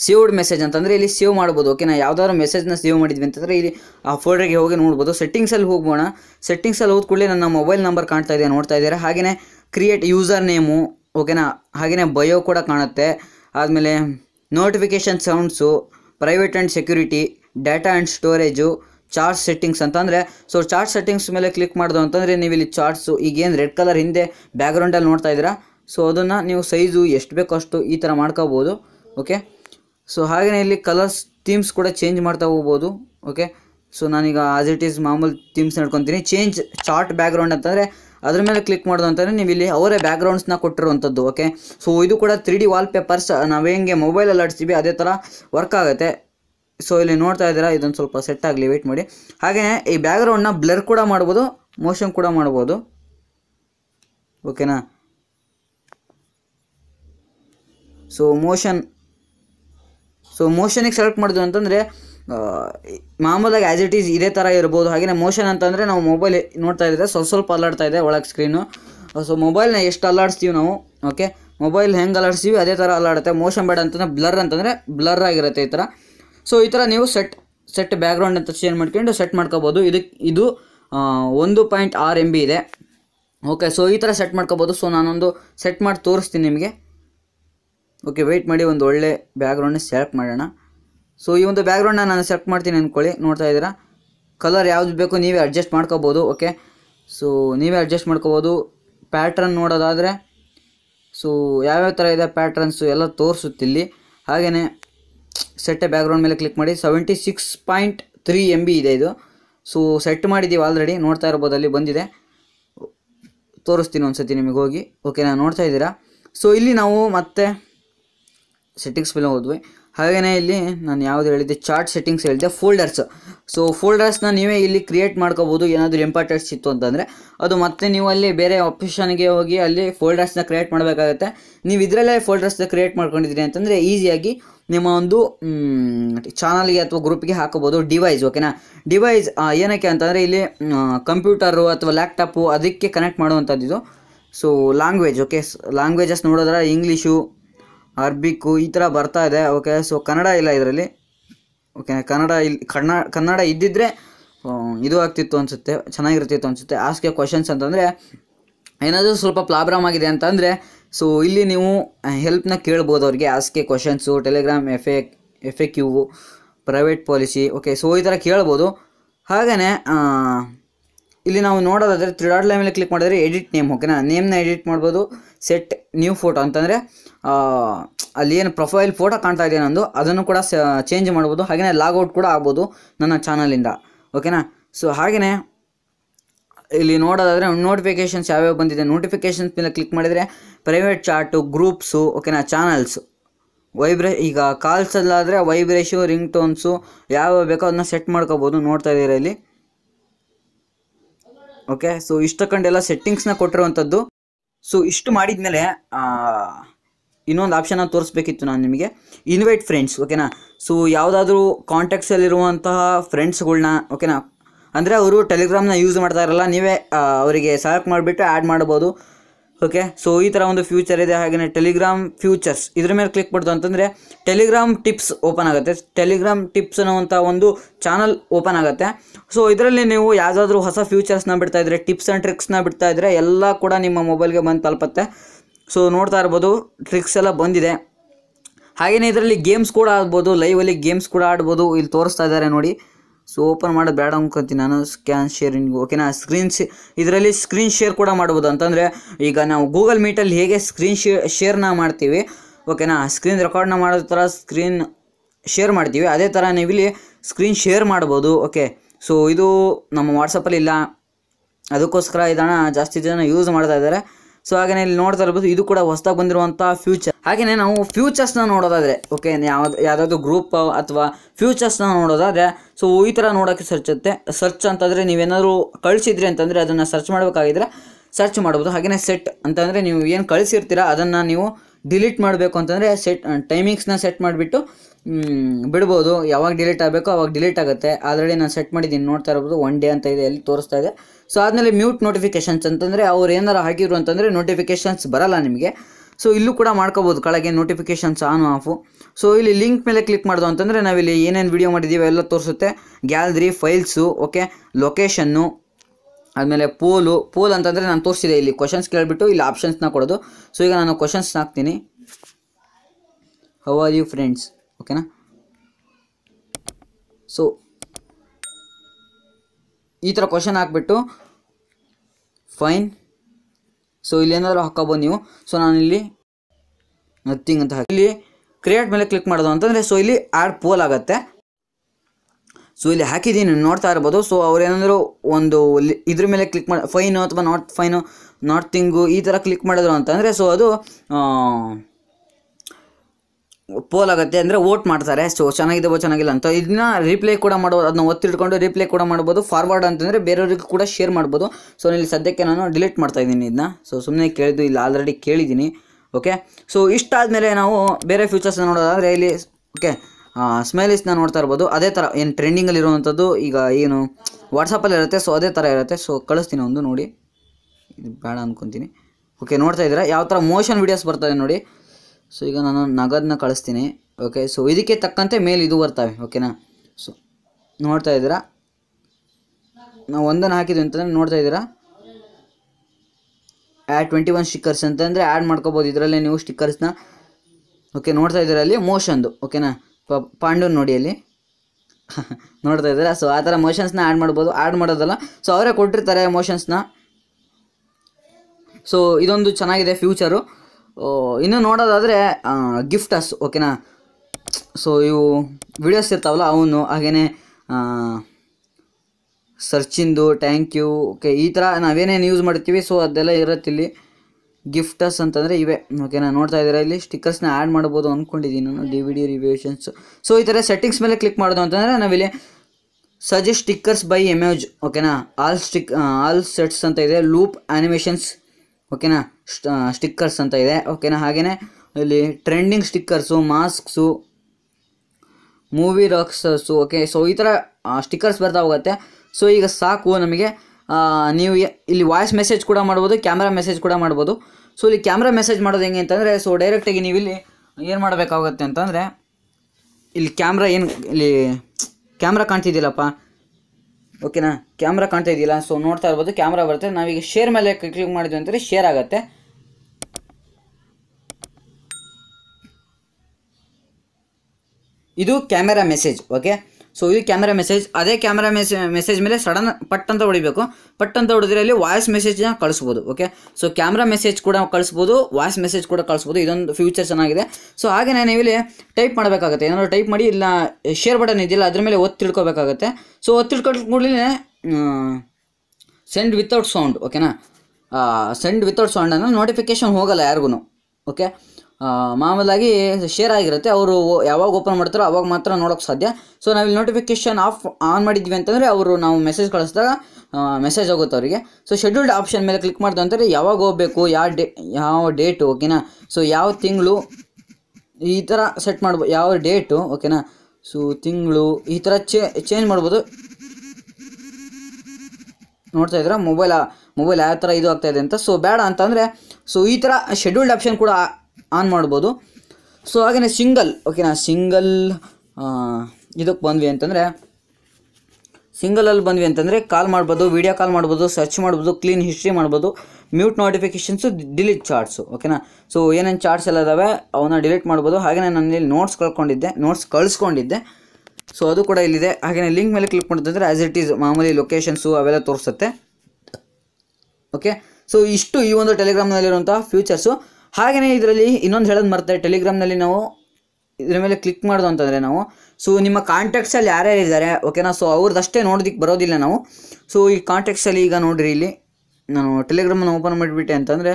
ಸೇವ್ಡ್ ಮೆಸೇಜ್ ಅಂತಂದರೆ ಇಲ್ಲಿ ಸೇವ್ ಮಾಡ್ಬೋದು ಓಕೆ ನಾವು ಯಾವುದಾದ್ರು ಮೆಸೇಜ್ನ ಸೇವ್ ಮಾಡಿದ್ವಿ ಅಂತಂದರೆ ಇಲ್ಲಿ ಆ ಫೋಲ್ಡ್ರಿಗೆ ಹೋಗಿ ನೋಡ್ಬೋದು ಸೆಟ್ಟಿಂಗ್ಸಲ್ಲಿ ಹೋಗೋಣ ಸೆಟ್ಟಿಂಗ್ಸಲ್ಲಿ ಹೋದ ಕೂಡಲೇ ನನ್ನ ಮೊಬೈಲ್ ನಂಬರ್ ಕಾಣ್ತಾ ಇದೆ ನೋಡ್ತಾ ಇದ್ದಾರೆ ಹಾಗೆಯೇ ಕ್ರಿಯೇಟ್ ಯೂಸರ್ ನೇಮು ಓಕೆನಾ ಹಾಗೆಯೇ ಬಯೋ ಕೂಡ ಕಾಣುತ್ತೆ ಆದಮೇಲೆ notification sounds private and security data and storage ಚಾರ್ಜ್ ಸೆಟ್ಟಿಂಗ್ಸ್ ಅಂತಂದರೆ ಸೊ ಚಾರ್ಜ್ ಸೆಟ್ಟಿಂಗ್ಸ್ ಮೇಲೆ ಕ್ಲಿಕ್ ಮಾಡೋದು ಅಂತಂದರೆ ನೀವು ಇಲ್ಲಿ ಚಾರ್ಟ್ಸು ಈಗೇನು ರೆಡ್ ಕಲರ್ ಹಿಂದೆ ಬ್ಯಾಕ್ಗ್ರೌಂಡಲ್ಲಿ ನೋಡ್ತಾ ಇದ್ದೀರಾ ಸೊ ಅದನ್ನು ನೀವು ಸೈಜು ಎಷ್ಟು ಬೇಕೋ ಅಷ್ಟು ಈ ಥರ ಮಾಡ್ಕೋಬೋದು ಓಕೆ ಸೊ ಹಾಗೆಯೇ ಇಲ್ಲಿ ಕಲರ್ಸ್ ಥೀಮ್ಸ್ ಕೂಡ ಚೇಂಜ್ ಮಾಡ್ತಾ ಹೋಗ್ಬೋದು ಓಕೆ ಸೊ ನಾನೀಗ ಆಸ್ ಇಟ್ ಈಸ್ ಮಾಮೂಲಿ ಥೀಮ್ಸ್ ನಡ್ಕೊತೀನಿ ಚೇಂಜ್ ಚಾರ್ಟ್ ಬ್ಯಾಕ್ಗ್ರೌಂಡ್ ಅಂತಂದರೆ ಅದ್ರ ಮೇಲೆ ಕ್ಲಿಕ್ ಮಾಡೋದು ಅಂತಂದರೆ ನೀವು ಇಲ್ಲಿ ಅವರೇ ಬ್ಯಾಕ್ಗ್ರೌಂಡ್ಸ್ನ ಕೊಟ್ಟಿರುವಂಥದ್ದು ಓಕೆ ಸೊ ಇದು ಕೂಡ ತ್ರೀ ಡಿ ವಾಲ್ ಪೇಪರ್ಸ್ ನಾವು ಹೆಂಗೆ ಮೊಬೈಲಲ್ಲಿ ಆಡಿಸ್ತೀವಿ ಅದೇ ಥರ ವರ್ಕ್ ಆಗುತ್ತೆ ಸೊ ಇಲ್ಲಿ ನೋಡ್ತಾ ಇದ್ದೀರಾ ಇದೊಂದು ಸ್ವಲ್ಪ ಸೆಟ್ ಆಗಲಿ ವೆಯ್ಟ್ ಮಾಡಿ ಹಾಗೆಯೇ ಈ ಬ್ಯಾಕ್ಗ್ರೌಂಡ್ನ ಬ್ಲರ್ ಕೂಡ ಮಾಡ್ಬೋದು ಮೋಷನ್ ಕೂಡ ಮಾಡ್ಬೋದು ಓಕೆನಾ ಸೊ ಮೋಷನ್ ಸೊ ಮೋಷನಿಗೆ ಸೆಲೆಕ್ಟ್ ಮಾಡಿದ್ವಿ ಅಂತಂದರೆ ಮಾಮೂಲಾಗಿ ಆ್ಯಸ್ ಇಟ್ ಈಸ್ ಇದೇ ಥರ ಇರ್ಬೋದು ಹಾಗೆಯೇ ಮೋಷನ್ ಅಂತಂದರೆ ನಾವು ಮೊಬೈಲ್ ನೋಡ್ತಾ ಇದ್ದರೆ ಸ್ವಲ್ಪ ಸ್ವಲ್ಪ ಅಲ್ಲಾಡ್ತಾ ಇದೆ ಒಳಗೆ ಸ್ಕ್ರೀನು ಸೊ ಮೊಬೈಲ್ನ ಎಷ್ಟು ಅಲ್ಲಾಡಿಸ್ತೀವಿ ನಾವು ಓಕೆ ಮೊಬೈಲ್ ಹೆಂಗೆ ಅಲ್ಲಾಡಿಸ್ತೀವಿ ಅದೇ ಥರ ಅಲ್ಲಾಡುತ್ತೆ ಮೋಷನ್ ಬೇಡ ಅಂತಂದರೆ ಬ್ಲರ್ ಅಂತಂದರೆ ಬ್ಲರ್ ಆಗಿರುತ್ತೆ ಈ ಥರ ಸೊ ಈ ಥರ ನೀವು ಸೆಟ್ ಸೆಟ್ ಬ್ಯಾಕ್ಗ್ರೌಂಡ್ ಅಂತ ಚೇಂಜ್ ಮಾಡ್ಕೊಂಡು ಸೆಟ್ ಮಾಡ್ಕೋಬೋದು ಇದಕ್ಕೆ ಇದು ಒಂದು ಪಾಯಿಂಟ್ ಆರ್ ಎಮ್ ಬಿ ಇದೆ ಓಕೆ ಸೊ ಈ ಥರ ಸೆಟ್ ಮಾಡ್ಕೋಬೋದು ಸೊ ನಾನೊಂದು ಸೆಟ್ ಮಾಡಿ ತೋರಿಸ್ತೀನಿ ನಿಮಗೆ ಓಕೆ ವೆಯ್ಟ್ ಮಾಡಿ ಒಂದು ಒಳ್ಳೆ ಬ್ಯಾಕ್ಗ್ರೌಂಡನ್ನ ಸೆಲೆಕ್ಟ್ ಮಾಡೋಣ ಸೊ ಈ ಒಂದು ಬ್ಯಾಗ್ರೌಂಡನ್ನ ನಾನು ಸೆಲೆಕ್ಟ್ ಮಾಡ್ತೀನಿ ಅಂದ್ಕೊಳ್ಳಿ ನೋಡ್ತಾ ಇದ್ದೀರಾ ಕಲರ್ ಯಾವ್ದು ಬೇಕು ನೀವೇ ಅಡ್ಜಸ್ಟ್ ಮಾಡ್ಕೋಬೋದು ಓಕೆ ಸೊ ನೀವೇ ಅಡ್ಜಸ್ಟ್ ಮಾಡ್ಕೋಬೋದು ಪ್ಯಾಟ್ರನ್ ನೋಡೋದಾದರೆ ಸೊ ಯಾವ್ಯಾವ ಥರ ಇದೆ ಪ್ಯಾಟ್ರನ್ಸು ಎಲ್ಲ ತೋರಿಸುತ್ತಿಲ್ಲಿ ಹಾಗೆಯೇ ಸೆಟ್ಟೆ ಬ್ಯಾಗ್ರೌಂಡ್ ಮೇಲೆ ಕ್ಲಿಕ್ ಮಾಡಿ seventy six point three M B ಇದೆ ಇದು ಸೊ ಸೆಟ್ ಮಾಡಿದ್ದೀವಿ ಆಲ್ರೆಡಿ ನೋಡ್ತಾ ಇರ್ಬೋದು ಅಲ್ಲಿ ಬಂದಿದೆ ತೋರಿಸ್ತೀನಿ ಒಂದು ಸತಿ ನಿಮಗೆ ಹೋಗಿ ಓಕೆ ನಾನು ನೋಡ್ತಾ ಇದ್ದೀರಾ ಸೊ ಇಲ್ಲಿ ನಾವು ಮತ್ತೆ ಸೆಟ್ಟಿಂಗ್ಸ್ ಮೇಲೆ ಹೋದ್ವಿ ಹಾಗೆಯೇ ಇಲ್ಲಿ ನಾನು ಯಾವುದು ಹೇಳಿದೆ ಚಾರ್ಟ್ ಸೆಟ್ಟಿಂಗ್ಸ್ ಹೇಳಿದೆ ಫೋಲ್ಡರ್ಸ್ ಸೊ ಫೋಲ್ಡರ್ಸ್ನ ನೀವೇ ಇಲ್ಲಿ ಕ್ರಿಯೇಟ್ ಮಾಡ್ಕೋಬೋದು ಏನಾದರೂ ಇಂಪಾರ್ಟೆಂಟ್ಸ್ ಇತ್ತು ಅಂತಂದರೆ ಅದು ಮತ್ತೆ ನೀವು ಅಲ್ಲಿ ಬೇರೆ ಆಪ್ಷನ್ಗೆ ಹೋಗಿ ಅಲ್ಲಿ ಫೋಲ್ಡರ್ಸ್ನ ಕ್ರಿಯೇಟ್ ಮಾಡಬೇಕಾಗತ್ತೆ ನೀವು ಇದರಲ್ಲೇ ಫೋಲ್ಡರ್ಸ್ನ ಕ್ರಿಯೇಟ್ ಮಾಡ್ಕೊಂಡಿದ್ದೀರಿ ಅಂತಂದರೆ ಈಸಿಯಾಗಿ ನಿಮ್ಮ ಒಂದು ಚಾನಲ್ಗೆ ಅಥವಾ ಗ್ರೂಪ್ಗೆ ಹಾಕೋಬೋದು ಡಿವೈಸ್ ಓಕೆನಾ ಡಿವೈಸ್ ಏನಕ್ಕೆ ಅಂತಂದರೆ ಇಲ್ಲಿ ಕಂಪ್ಯೂಟರು ಅಥವಾ ಲ್ಯಾಪ್ಟಾಪು ಅದಕ್ಕೆ ಕನೆಕ್ಟ್ ಮಾಡುವಂಥದ್ದು ಸೊ ಲ್ಯಾಂಗ್ವೇಜ್ ಓಕೆ ಲ್ಯಾಂಗ್ವೇಜಸ್ ನೋಡಿದ್ರೆ ಇಂಗ್ಲೀಷು ಅರ್ಬಿಕ್ಕು ಈ ಥರ ಬರ್ತಾ ಇದೆ ಓಕೆ ಸೊ ಕನ್ನಡ ಇಲ್ಲ ಇದರಲ್ಲಿ ಓಕೆ ಕನ್ನಡ ಇಲ್ಲಿ ಕನ್ನ ಕನ್ನಡ ಇದ್ದಿದ್ದರೆ ಇದು ಆಗ್ತಿತ್ತು ಅನಿಸುತ್ತೆ ಚೆನ್ನಾಗಿರ್ತಿತ್ತು ಅನಿಸುತ್ತೆ ಆಸ್ಕೆ ಕ್ವಶನ್ಸ್ ಅಂತಂದರೆ ಏನಾದರೂ ಸ್ವಲ್ಪ ಪ್ರಾಬ್ಲಮ್ ಆಗಿದೆ ಅಂತಂದರೆ ಸೊ ಇಲ್ಲಿ ನೀವು ಹೆಲ್ಪ್ನ ಕೇಳ್ಬೋದು ಅವ್ರಿಗೆ ask questions Telegram F F A Q private policy okay so ಈ ಥರ ಕೇಳ್ಬೋದು ಹಾಗೆಯೇ ಇಲ್ಲಿ ನಾವು ನೋಡೋದಾದರೆ ತ್ರೀ ಡಾಟ್ ಲೈನ್ ಕ್ಲಿಕ್ ಮಾಡಿದರೆ ಎಡಿಟ್ ನೇಮ್ ಓಕೆನಾ ನೇಮ್ನ ಎಡಿಟ್ ಮಾಡ್ಬೋದು ಸೆಟ್ ನ್ಯೂ ಫೋಟೋ ಅಂತಂದರೆ ಅಲ್ಲಿ ಏನು ಪ್ರೊಫೈಲ್ ಫೋಟೋ ಕಾಣ್ತಾ ಇದೆ ನಂದು ಅದನ್ನು ಕೂಡ ಚೇಂಜ್ ಮಾಡ್ಬೋದು ಹಾಗೆಯೇ ಲಾಗೌಟ್ ಕೂಡ ಆಗ್ಬೋದು ನನ್ನ ಚಾನಲಿಂದ ಓಕೆನಾ ಸೊ ಹಾಗೆಯೇ ಇಲ್ಲಿ ನೋಡೋದಾದರೆ ನೋಟಿಫಿಕೇಷನ್ಸ್ ಯಾವ್ಯಾವ ಬಂದಿದೆ ನೋಟಿಫಿಕೇಷನ್ಸ್ ಮೇಲೆ ಕ್ಲಿಕ್ ಮಾಡಿದರೆ ಪ್ರೈವೇಟ್ ಚಾಟು ಗ್ರೂಪ್ಸು ಓಕೆನಾ ಚಾನಲ್ಸು ವೈಬ್ರೇ ಈಗ ಕಾಲ್ಸಲ್ಲಾದರೆ ವೈಬ್ರೇಷು ರಿಂಗ್ ಟೋನ್ಸು ಯಾವ ಬೇಕೋ ಅದನ್ನ ಸೆಟ್ ಮಾಡ್ಕೋಬೋದು ನೋಡ್ತಾ ಇದ್ದೀರ ಇಲ್ಲಿ ಓಕೆ ಸೊ ಇಷ್ಟಕ್ಕಂಡೆಲ್ಲ ಸೆಟ್ಟಿಂಗ್ಸ್ನ ಕೊಟ್ಟಿರುವಂಥದ್ದು ಸೊ ಇಷ್ಟು ಮಾಡಿದ್ಮೇಲೆ ಇನ್ನೊಂದು ಆಪ್ಷನ್ನ ತೋರಿಸ್ಬೇಕಿತ್ತು ನಾನು ನಿಮಗೆ ಇನ್ವೈಟ್ ಫ್ರೆಂಡ್ಸ್ ಓಕೆನಾ ಸೊ ಯಾವುದಾದ್ರೂ ಕಾಂಟ್ಯಾಕ್ಟ್ಸಲ್ಲಿರುವಂತಹ ಫ್ರೆಂಡ್ಸ್ಗಳನ್ನ ಓಕೆನಾ ಅಂದರೆ ಅವರು ಟೆಲಿಗ್ರಾಮ್ನ ಯೂಸ್ ಮಾಡ್ತಾ ಇರಲ್ಲ ನೀವೇ ಅವರಿಗೆ ಸೆಲೆಕ್ಟ್ ಮಾಡಿಬಿಟ್ಟು ಆ್ಯಡ್ ಮಾಡ್ಬೋದು ಓಕೆ ಸೊ ಈ ಥರ ಒಂದು ಫ್ಯೂಚರ್ ಇದೆ ಹಾಗೆಯೇ ಟೆಲಿಗ್ರಾಮ್ ಫ್ಯೂಚರ್ಸ್ ಇದ್ರ ಮೇಲೆ ಕ್ಲಿಕ್ ಮಾಡೋದು ಅಂತಂದರೆ ಟೆಲಿಗ್ರಾಮ್ ಟಿಪ್ಸ್ ಓಪನ್ ಆಗುತ್ತೆ ಟೆಲಿಗ್ರಾಮ್ ಟಿಪ್ಸ್ ಅನ್ನುವಂಥ ಒಂದು ಚಾನಲ್ ಓಪನ್ ಆಗುತ್ತೆ ಸೊ ಇದರಲ್ಲಿ ನೀವು ಯಾವುದಾದ್ರೂ ಹೊಸ ಫ್ಯೂಚರ್ಸ್ನ ಬಿಡ್ತಾ ಟಿಪ್ಸ್ ಆ್ಯಂಡ್ ಟ್ರಿಕ್ಸ್ನ ಬಿಡ್ತಾ ಎಲ್ಲ ಕೂಡ ನಿಮ್ಮ ಮೊಬೈಲ್ಗೆ ಬಂದು ತಲುಪತ್ತೆ ಸೊ ನೋಡ್ತಾ ಇರ್ಬೋದು ಟ್ರಿಕ್ಸ್ ಎಲ್ಲ ಬಂದಿದೆ ಹಾಗೆಯೇ ಇದರಲ್ಲಿ ಗೇಮ್ಸ್ ಕೂಡ ಆಡ್ಬೋದು ಲೈವಲ್ಲಿ ಗೇಮ್ಸ್ ಕೂಡ ಆಡ್ಬೋದು ಇಲ್ಲಿ ತೋರಿಸ್ತಾ ಇದ್ದಾರೆ ನೋಡಿ ಸೊ ಓಪನ್ ಮಾಡೋದು ಬೇಡ ಅಂದ್ಕೊತೀನಿ ನಾನು ಸ್ಕ್ಯಾನ್ ಶೇರಿಂಗ್ ಓಕೆನಾ ಸ್ಕ್ರೀನ್ ಶೇ ಇದರಲ್ಲಿ ಸ್ಕ್ರೀನ್ ಶೇರ್ ಕೂಡ ಮಾಡ್ಬೋದು ಅಂತಂದರೆ ಈಗ ನಾವು ಗೂಗಲ್ ಮೀಟಲ್ಲಿ ಹೇಗೆ ಸ್ಕ್ರೀನ್ ಶೇ ಶೇರ್ನ ಮಾಡ್ತೀವಿ ಓಕೆನಾ ಸ್ಕ್ರೀನ್ ರೆಕಾರ್ಡ್ನ ಮಾಡೋ ಥರ ಸ್ಕ್ರೀನ್ ಶೇರ್ ಮಾಡ್ತೀವಿ ಅದೇ ಥರ ನೀವು ಇಲ್ಲಿ ಸ್ಕ್ರೀನ್ ಶೇರ್ ಮಾಡ್ಬೋದು ಓಕೆ ಸೊ ಇದು ನಮ್ಮ ವಾಟ್ಸಪ್ಪಲ್ಲಿ ಇಲ್ಲ ಅದಕ್ಕೋಸ್ಕರ ಇದನ್ನು ಜಾಸ್ತಿ ಜನ ಯೂಸ್ ಮಾಡ್ತಾ ಇದ್ದಾರೆ ಸೊ ಹಾಗೆ ಇಲ್ಲಿ ನೋಡ್ತಾ ಇರ್ಬೋದು ಇದು ಕೂಡ ಹೊಸದಾಗಿ ಬಂದಿರುವಂಥ ಫ್ಯೂಚರ್ ಹಾಗೆಯೇ ನಾವು ಫ್ಯೂಚರ್ಸ್ನ ನೋಡೋದಾದ್ರೆ ಓಕೆ ಯಾವ್ದು ಯಾವ್ದಾದ್ರು ಗ್ರೂಪ್ ಅಥವಾ ಫ್ಯೂಚರ್ಸ್ನ ನೋಡೋದಾದ್ರೆ ಸೊ ಈ ಥರ ನೋಡಕ್ಕೆ ಸರ್ಚ್ ಸರ್ಚ್ ಅಂತಂದರೆ ನೀವೇನಾದರೂ ಕಳಿಸಿದ್ರಿ ಅಂತಂದರೆ ಅದನ್ನು ಸರ್ಚ್ ಮಾಡಬೇಕಾಗಿದ್ರೆ ಸರ್ಚ್ ಮಾಡ್ಬೋದು ಹಾಗೆಯೇ ಸೆಟ್ ಅಂತಂದರೆ ನೀವು ಏನು ಕಳಿಸಿರ್ತೀರ ಅದನ್ನು ನೀವು ಡಿಲೀಟ್ ಮಾಡಬೇಕು ಅಂತಂದರೆ ಸೆಟ್ ಟೈಮಿಂಗ್ಸ್ನ ಸೆಟ್ ಮಾಡಿಬಿಟ್ಟು ಬಿಡ್ಬೋದು ಯಾವಾಗ ಡಿಲೀಟ್ ಆಗಬೇಕು ಅವಾಗ ಡಿಲೀಟ್ ಆಗುತ್ತೆ ಆಲ್ರೆಡಿ ನಾನು ಸೆಟ್ ಮಾಡಿದ್ದೀನಿ ನೋಡ್ತಾ ಇರ್ಬೋದು ಒನ್ ಡೇ ಅಂತ ಇದೆ ಎಲ್ಲಿ ತೋರಿಸ್ತಾ ಇದೆ ಸೊ ಆದಮೇಲೆ ಮ್ಯೂಟ್ ನೋಟಿಫಿಕೇಷನ್ಸ್ ಅಂತಂದರೆ ಅವ್ರು ಏನಾರು ಹಾಕಿದ್ರು ಅಂತಂದರೆ ನೋಟಿಫಿಕೇಷನ್ಸ್ ಬರಲ್ಲ ನಿಮಗೆ ಸೊ ಇಲ್ಲೂ ಕೂಡ ಮಾಡ್ಕೋಬೋದು ಕೆಳಗೆ ನೋಟಿಫಿಕೇಷನ್ಸ್ ಆನ್ ಆಫು ಸೊ ಇಲ್ಲಿ ಲಿಂಕ್ ಮೇಲೆ ಕ್ಲಿಕ್ ಮಾಡೋದು ಅಂತಂದರೆ ನಾವಿಲ್ಲಿ ಏನೇನು ವೀಡಿಯೋ ಮಾಡಿದ್ದೀವಿ ಎಲ್ಲ ತೋರಿಸುತ್ತೆ ಗ್ಯಾಲರಿ ಫೈಲ್ಸು ಓಕೆ ಲೊಕೇಶನ್ನು ಆದಮೇಲೆ ಪೋಲು ಪೋಲ್ ಅಂತಂದರೆ ನಾನು ತೋರಿಸಿದೆ ಇಲ್ಲಿ ಕ್ವಶನ್ಸ್ ಕೇಳಿಬಿಟ್ಟು ಇಲ್ಲಿ ಆಪ್ಷನ್ಸ್ನ ಕೊಡೋದು ಸೊ ಈಗ ನಾನು ಕ್ವಶನ್ಸ್ ಹಾಕ್ತೀನಿ ಹೌ ಆರ್ ಯು ಫ್ರೆಂಡ್ಸ್ ಓಕೆನಾ ಸೊ ಈ ಥರ ಕ್ವಶನ್ ಹಾಕ್ಬಿಟ್ಟು ಫೈನ್ ಸೊ ಇಲ್ಲೇನಾದರೂ ಹಾಕೋಬೋದು ನೀವು ಸೊ ನಾನಿಲ್ಲಿ ನಥಿಂಗ್ ಅಂತ ಹಾಕಿ ಇಲ್ಲಿ ಕ್ರಿಯೇಟ್ ಮೇಲೆ ಕ್ಲಿಕ್ ಮಾಡೋದು ಅಂತಂದರೆ ಸೊ ಇಲ್ಲಿ ಆ್ಯಡ್ ಪೋಲ್ ಆಗುತ್ತೆ ಸೊ ಇಲ್ಲಿ ಹಾಕಿದ್ದೀನಿ ನೋಡ್ತಾ ಇರ್ಬೋದು ಸೊ ಅವ್ರೇನಾದ್ರು ಒಂದು ಇದ್ರ ಮೇಲೆ ಕ್ಲಿಕ್ ಮಾಡಿ ಫೈನು ಅಥವಾ ನಾಟ್ ಫೈನು ನಾಟ್ ತಿಂಗು ಈ ಥರ ಕ್ಲಿಕ್ ಮಾಡಿದ್ರು ಅಂತಂದರೆ ಸೊ ಅದು ಪೋಲ್ ಆಗುತ್ತೆ ಅಂದರೆ ವೋಟ್ ಮಾಡ್ತಾರೆ ಸೊ ಬೋ ಚೆನ್ನಾಗಿಲ್ಲ ಅಂತ ಇದನ್ನ ರಿಪ್ಲೈ ಕೂಡ ಮಾಡ್ಬೋದು ಅದನ್ನ ಒತ್ತಿಟ್ಕೊಂಡು ರಿಪ್ಲೈ ಕೂಡ ಮಾಡ್ಬೋದು ಫಾರ್ವರ್ಡ್ ಅಂತಂದರೆ ಬೇರೆಯವ್ರಿಗೆ ಕೂಡ ಶೇರ್ ಮಾಡ್ಬೋದು ಸೊ ಇಲ್ಲಿ ಸದ್ಯಕ್ಕೆ ನಾನು ಡಿಲೀಟ್ ಮಾಡ್ತಾ ಇದ್ದೀನಿ ಇದನ್ನ ಸೊ ಸುಮ್ಮನೆ ಕೇಳಿದ್ದು ಇಲ್ಲ ಆಲ್ರೆಡಿ ಕೇಳಿದ್ದೀನಿ ಓಕೆ ಸೊ ಇಷ್ಟಾದಮೇಲೆ ನಾವು ಬೇರೆ ಫ್ಯೂಚರ್ಸ್ನ ನೋಡೋದಾದರೆ ಇಲ್ಲಿ ಓಕೆ ಇಸ್ನ ನೋಡ್ತಾ ಇರ್ಬೋದು ಅದೇ ಥರ ಏನು ಟ್ರೆಂಡಿಂಗಲ್ಲಿ ಇರುವಂಥದ್ದು ಈಗ ಏನು ವಾಟ್ಸಪ್ಪಲ್ಲಿ ಇರುತ್ತೆ ಸೊ ಅದೇ ಥರ ಇರುತ್ತೆ ಸೊ ಕಳಿಸ್ತೀನಿ ಒಂದು ನೋಡಿ ಇದು ಬೇಡ ಅಂದ್ಕೊತೀನಿ ಓಕೆ ನೋಡ್ತಾ ಇದ್ದೀರಾ ಯಾವ ಥರ ಮೋಷನ್ ವೀಡಿಯೋಸ್ ಬರ್ತವೆ ನೋಡಿ ಸೊ ಈಗ ನಾನು ನಗದನ್ನ ಕಳಿಸ್ತೀನಿ ಓಕೆ ಸೊ ಇದಕ್ಕೆ ತಕ್ಕಂತೆ ಮೇಲೆ ಇದು ಬರ್ತವೆ ಓಕೆನಾ ಸೊ ನೋಡ್ತಾ ಇದ್ದೀರಾ ನಾವು ಒಂದನ್ನು ಹಾಕಿದ್ವಿ ಅಂತಂದರೆ ನೋಡ್ತಾ ಇದ್ದೀರಾ ಆ್ಯಡ್ ಟ್ವೆಂಟಿ ಒನ್ ಸ್ಟಿಕ್ಕರ್ಸ್ ಅಂತಂದರೆ ಆ್ಯಡ್ ಮಾಡ್ಕೋಬೋದು ಇದರಲ್ಲೇ ನೀವು ಸ್ಟಿಕ್ಕರ್ಸ್ನ ಓಕೆ ನೋಡ್ತಾ ಇದ್ದೀರಾ ಅಲ್ಲಿ ಮೋಷನ್ದು ಓಕೆನಾ ಪ ಪಾಂಡು ನೋಡಿಯಲ್ಲಿ [LAUGHS] ನೋಡ್ತಾ ಇದ್ದಾರೆ ಸೊ ಆ ಥರ ಮೋಷನ್ಸ್ನ ಆ್ಯಡ್ ಮಾಡ್ಬೋದು ಆ್ಯಡ್ ಮಾಡೋದಲ್ಲ ಸೊ ಅವರೇ ಕೊಟ್ಟಿರ್ತಾರೆ ಮೋಷನ್ಸ್ನ ಸೊ ಇದೊಂದು ಚೆನ್ನಾಗಿದೆ ಫ್ಯೂಚರು ಇನ್ನು ನೋಡೋದಾದರೆ ಗಿಫ್ಟಸ್ ಓಕೆನಾ ಸೊ ಇವು ವಿಡಿಯೋಸ್ ಇರ್ತಾವಲ್ಲ ಅವನು ಹಾಗೆಯೇ ಸರ್ಚಿಂದು ಟ್ಯಾಂಕ್ ಯು ಓಕೆ ಈ ಥರ ನಾವೇನೇನು ಯೂಸ್ ಮಾಡ್ತೀವಿ ಸೊ ಅದೆಲ್ಲ ಇರುತ್ತಿಲ್ಲಿ ಗಿಫ್ಟಸ್ ಅಂತಂದರೆ ಇವೆ ಓಕೆನಾ ನೋಡ್ತಾ ಇದ್ದೀರಾ ಇಲ್ಲಿ ಸ್ಟಿಕ್ಕರ್ಸ್ನ ಆ್ಯಡ್ ಮಾಡ್ಬೋದು ಅಂದ್ಕೊಂಡಿದ್ದೀನಿ ನಾನು ಡಿ ವಿ ಡಿ ರಿವ್ಯೂಷನ್ಸ್ ಸೊ ಈ ಥರ ಸೆಟ್ಟಿಂಗ್ಸ್ ಮೇಲೆ ಕ್ಲಿಕ್ ಮಾಡೋದು ಅಂತಂದರೆ ನಾವಿಲ್ಲಿ ಸಜೆಸ್ಟ್ ಸ್ಟಿಕ್ಕರ್ಸ್ ಬೈ ಎಮೇಜ್ ಓಕೆನಾ ಆಲ್ ಸ್ಟಿಕ್ ಆಲ್ ಸೆಟ್ಸ್ ಅಂತ ಇದೆ ಲೂಪ್ ಆ್ಯನಿಮೇಷನ್ಸ್ ಓಕೆನಾ ಸ್ಟಿಕ್ಕರ್ಸ್ ಅಂತ ಇದೆ ಓಕೆನಾ ಹಾಗೆಯೇ ಇಲ್ಲಿ ಟ್ರೆಂಡಿಂಗ್ ಸ್ಟಿಕ್ಕರ್ಸು ಮಾಸ್ಕ್ಸು ಮೂವಿ ರಾಕ್ಸರ್ಸು ಓಕೆ ಸೊ ಈ ಥರ ಸ್ಟಿಕ್ಕರ್ಸ್ ಬರ್ತಾ ಹೋಗುತ್ತೆ ಸೊ ಈಗ ಸಾಕು ನಮಗೆ ನೀವು ಇಲ್ಲಿ ವಾಯ್ಸ್ ಮೆಸೇಜ್ ಕೂಡ ಮಾಡ್ಬೋದು ಕ್ಯಾಮ್ರಾ ಮೆಸೇಜ್ ಕೂಡ ಮಾಡ್ಬೋದು ಸೊ ಇಲ್ಲಿ ಕ್ಯಾಮ್ರಾ ಮೆಸೇಜ್ ಮಾಡೋದು ಹೆಂಗೆ ಅಂತಂದರೆ ಸೊ ಡೈರೆಕ್ಟಾಗಿ ನೀವು ಇಲ್ಲಿ ಏನು ಮಾಡಬೇಕಾಗುತ್ತೆ ಅಂತಂದರೆ ಇಲ್ಲಿ ಕ್ಯಾಮ್ರಾ ಏನು ಇಲ್ಲಿ ಕ್ಯಾಮ್ರಾ ಕಾಣ್ತಿದ್ದಿಲ್ಲಪ್ಪ ಓಕೆನಾ ಕ್ಯಾಮ್ರಾ ಕಾಣ್ತಾ ಇದ್ದಿಲ್ಲ ಸೊ ನೋಡ್ತಾ ಇರ್ಬೋದು ಕ್ಯಾಮ್ರಾ ಬರುತ್ತೆ ನಾವೀಗ ಶೇರ್ ಮೇಲೆ ಕ್ಲಿಕ್ ಮಾಡಿದ್ವಿ ಅಂತಂದರೆ ಶೇರ್ ಆಗುತ್ತೆ ಇದು ಕ್ಯಾಮೆರಾ ಮೆಸೇಜ್ ಓಕೆ ಸೊ ಇದು ಕ್ಯಾಮ್ರಾ ಮೆಸೇಜ್ ಅದೇ ಕ್ಯಾಮ್ರಾ ಮೆಸೇಜ್ ಮೆಸೇಜ್ ಮೇಲೆ ಸಡನ್ ಪಟ್ ಅಂತ ಹೊಡಿಬೇಕು ಪಟ್ ಅಂತ ಹೊಡೆದ್ರೆ ಅಲ್ಲಿ ವಾಯ್ಸ್ ಮೆಸೇಜ್ನ ಕಳಿಸ್ಬೋದು ಓಕೆ ಸೊ ಕ್ಯಾಮ್ರಾ ಮೆಸೇಜ್ ಕೂಡ ಕಳಿಸ್ಬೋದು ವಾಯ್ಸ್ ಮೆಸೇಜ್ ಕೂಡ ಕಳಿಸ್ಬೋದು ಇದೊಂದು ಫ್ಯೂಚರ್ ಚೆನ್ನಾಗಿದೆ ಸೊ ಹಾಗೆಯೇ ನೀವು ಇಲ್ಲಿ ಟೈಪ್ ಮಾಡಬೇಕಾಗುತ್ತೆ ಏನಾದರೂ ಟೈಪ್ ಮಾಡಿ ಇಲ್ಲ ಶೇರ್ ಬಟನ್ ಇದೆಯಲ್ಲ ಅದ್ರ ಮೇಲೆ ಒತ್ತು ತಿಳ್ಕೊಬೇಕಾಗುತ್ತೆ ಸೊ ಒತ್ತು ತಿಳ್ಕೊಂಡು send without sound okay send without ಸೌಂಡನ್ನು ನೋಟಿಫಿಕೇಶನ್ ಹೋಗಲ್ಲ ಯಾರಿಗೂ ಓಕೆ ಮಾಮೂಲಾಗಿ ಶೇರ್ ಆಗಿರುತ್ತೆ ಅವರು ಯಾವಾಗ ಓಪನ್ ಮಾಡ್ತಾರೋ ಅವಾಗ ಮಾತ್ರ ನೋಡೋಕ್ಕೆ ಸಾಧ್ಯ ಸೊ ನಾವಿಲ್ಲಿ ನೋಟಿಫಿಕೇಶನ್ ಆಫ್ ಆನ್ ಮಾಡಿದ್ವಿ ಅಂತಂದರೆ ಅವರು ನಾವು ಮೆಸೇಜ್ ಕಳಿಸಿದಾಗ ಮೆಸೇಜ್ ಹೋಗುತ್ತೆ ಅವರಿಗೆ ಸೊ ಶೆಡ್ಯೂಲ್ಡ್ ಆಪ್ಷನ್ ಮೇಲೆ ಕ್ಲಿಕ್ ಮಾಡಿದ್ವಿ ಅಂತಂದರೆ ಯಾವಾಗ ಹೋಗಬೇಕು ಯಾವ ಡೇ ಯಾವ ಡೇಟು ಓಕೆನಾ ಸೊ ಯಾವ ತಿಂಗಳು ಈ ಥರ ಸೆಟ್ ಮಾಡ್ಬೋದು ಯಾವ ಡೇಟು ಓಕೆನಾ ಸೊ ತಿಂಗಳು ಈ ಥರ ಚೇಂಜ್ ಮಾಡ್ಬೋದು ನೋಡ್ತಾ ಇದ್ರ ಮೊಬೈಲ್ ಮೊಬೈಲ್ ಯಾವ ಥರ ಇದು ಆಗ್ತಾಯಿದೆ ಅಂತ ಸೊ ಬೇಡ ಅಂತಂದರೆ ಸೊ ಈ ಥರ ಶೆಡ್ಯೂಲ್ಡ್ ಆಪ್ಷನ್ ಕೂಡ ಆನ್ ಮಾಡ್ಬೋದು ಸೊ ಹಾಗೆಯೇ ಸಿಂಗಲ್ ಓಕೆನಾ ಸಿಂಗಲ್ ಇದಕ್ಕೆ ಬಂದ್ವಿ ಅಂತಂದರೆ ಸಿಂಗಲಲ್ಲಿ ಬಂದ್ವಿ ಅಂತಂದರೆ ಕಾಲ್ ಮಾಡ್ಬೋದು ವೀಡಿಯೋ ಕಾಲ್ ಮಾಡ್ಬೋದು ಸರ್ಚ್ ಮಾಡ್ಬೋದು ಕ್ಲೀನ್ ಹಿಸ್ಟ್ರಿ ಮಾಡ್ಬೋದು ಮ್ಯೂಟ್ ನೋಟಿಫಿಕೇಶನ್ಸು ಡಿಲೀಟ್ ಚಾರ್ಟ್ಸು ಓಕೆನಾ ಸೊ ಏನೇನು ಚಾರ್ಟ್ಸ್ ಎಲ್ಲ ಇದ್ದಾವೆ ಅವನ್ನ ಡಿಲೀಟ್ ಮಾಡ್ಬೋದು ಹಾಗೆಯೇ ನಾನು ಇಲ್ಲಿ ನೋಟ್ಸ್ ಕಳ್ಕೊಂಡಿದ್ದೆ ನೋಟ್ಸ್ ಕಳಿಸ್ಕೊಂಡಿದ್ದೆ ಸೊ ಅದು ಕೂಡ ಇಲ್ಲಿದೆ ಹಾಗೆಯೇ ಲಿಂಕ್ ಮೇಲೆ ಕ್ಲಿಕ್ ಮಾಡಿದ್ರೆ ಆ್ಯಸ್ ಇಟ್ ಈಸ್ ಮಾಮೂಲಿ ಲೊಕೇಶನ್ಸು ಅವೆಲ್ಲ ತೋರಿಸುತ್ತೆ ಓಕೆ ಸೊ ಇಷ್ಟು ಈ ಒಂದು ಟೆಲಿಗ್ರಾಮ್ನಲ್ಲಿರುವಂಥ ಫ್ಯೂಚರ್ಸು ಹಾಗೆಯೇ ಇದರಲ್ಲಿ ಇನ್ನೊಂದು ಹೇಳೋದು ಮರ್ತಾರೆ ಟೆಲಿಗ್ರಾಮ್ನಲ್ಲಿ ನಾವು ಇದರ ಮೇಲೆ ಕ್ಲಿಕ್ ಮಾಡೋದು ಅಂತಂದರೆ ನಾವು ಸೊ ನಿಮ್ಮ ಕಾಂಟ್ಯಾಕ್ಟ್ಸಲ್ಲಿ ಯಾರ್ಯಾರು ಇದ್ದಾರೆ ಓಕೆನಾ ಸೊ ಅವ್ರದ್ದಷ್ಟೇ ನೋಡೋದಕ್ಕೆ ಬರೋದಿಲ್ಲ ನಾವು ಸೊ ಈ ಕಾಂಟ್ಯಾಕ್ಟ್ಸಲ್ಲಿ ಈಗ ನೋಡಿರಿ ಇಲ್ಲಿ ನಾನು ಟೆಲಿಗ್ರಾಮನ್ನು ಓಪನ್ ಮಾಡಿಬಿಟ್ಟೆ ಅಂತಂದರೆ